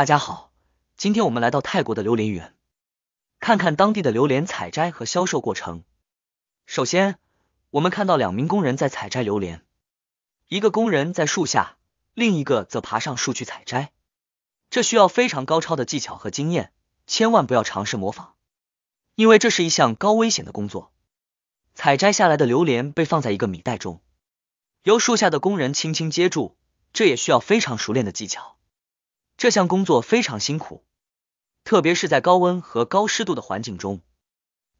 大家好，今天我们来到泰国的榴莲园，看看当地的榴莲采摘和销售过程。首先，我们看到两名工人在采摘榴莲，一个工人在树下，另一个则爬上树去采摘。这需要非常高超的技巧和经验，千万不要尝试模仿，因为这是一项高危险的工作。采摘下来的榴莲被放在一个米袋中，由树下的工人轻轻接住，这也需要非常熟练的技巧。这项工作非常辛苦，特别是在高温和高湿度的环境中，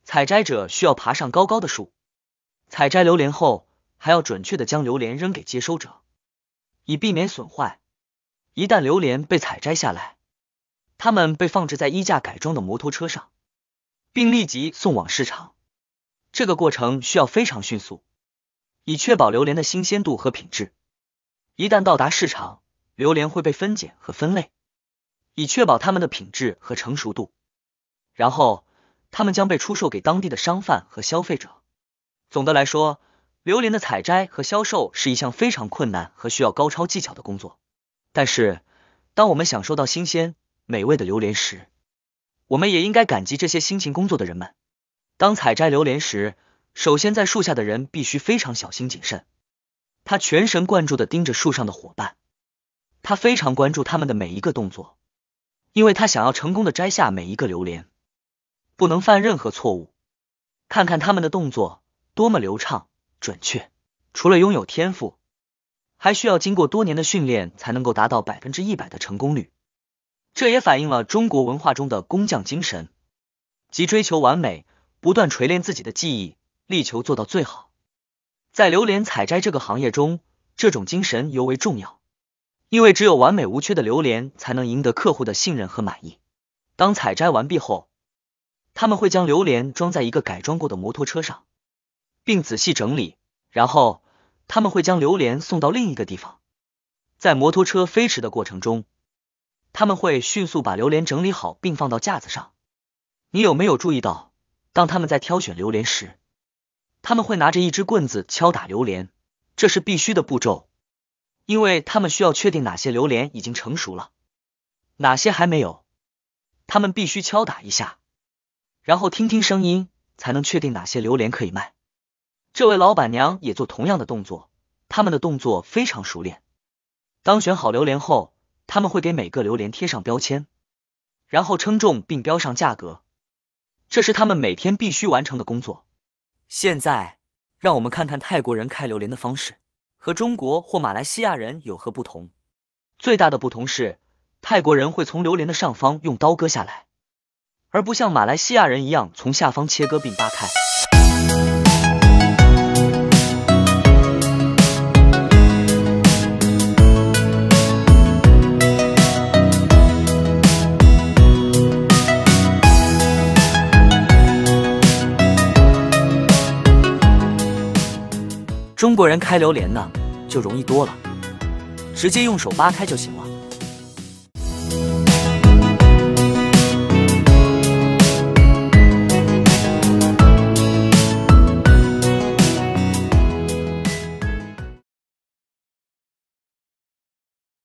采摘者需要爬上高高的树，采摘榴莲后还要准确的将榴莲扔给接收者，以避免损坏。一旦榴莲被采摘下来，它们被放置在衣架改装的摩托车上，并立即送往市场。这个过程需要非常迅速，以确保榴莲的新鲜度和品质。一旦到达市场，榴莲会被分拣和分类，以确保它们的品质和成熟度，然后它们将被出售给当地的商贩和消费者。总的来说，榴莲的采摘和销售是一项非常困难和需要高超技巧的工作。但是，当我们享受到新鲜美味的榴莲时，我们也应该感激这些辛勤工作的人们。当采摘榴莲时，首先在树下的人必须非常小心谨慎，他全神贯注的盯着树上的伙伴。他非常关注他们的每一个动作，因为他想要成功的摘下每一个榴莲，不能犯任何错误。看看他们的动作多么流畅、准确，除了拥有天赋，还需要经过多年的训练才能够达到百分之一百的成功率。这也反映了中国文化中的工匠精神，即追求完美、不断锤炼自己的技艺，力求做到最好。在榴莲采摘这个行业中，这种精神尤为重要。因为只有完美无缺的榴莲才能赢得客户的信任和满意。当采摘完毕后，他们会将榴莲装在一个改装过的摩托车上，并仔细整理。然后，他们会将榴莲送到另一个地方。在摩托车飞驰的过程中，他们会迅速把榴莲整理好并放到架子上。你有没有注意到，当他们在挑选榴莲时，他们会拿着一只棍子敲打榴莲？这是必须的步骤。因为他们需要确定哪些榴莲已经成熟了，哪些还没有，他们必须敲打一下，然后听听声音，才能确定哪些榴莲可以卖。这位老板娘也做同样的动作，他们的动作非常熟练。当选好榴莲后，他们会给每个榴莲贴上标签，然后称重并标上价格，这是他们每天必须完成的工作。现在，让我们看看泰国人开榴莲的方式。和中国或马来西亚人有何不同？最大的不同是，泰国人会从榴莲的上方用刀割下来，而不像马来西亚人一样从下方切割并扒开。中国人开榴莲呢，就容易多了，直接用手扒开就行了。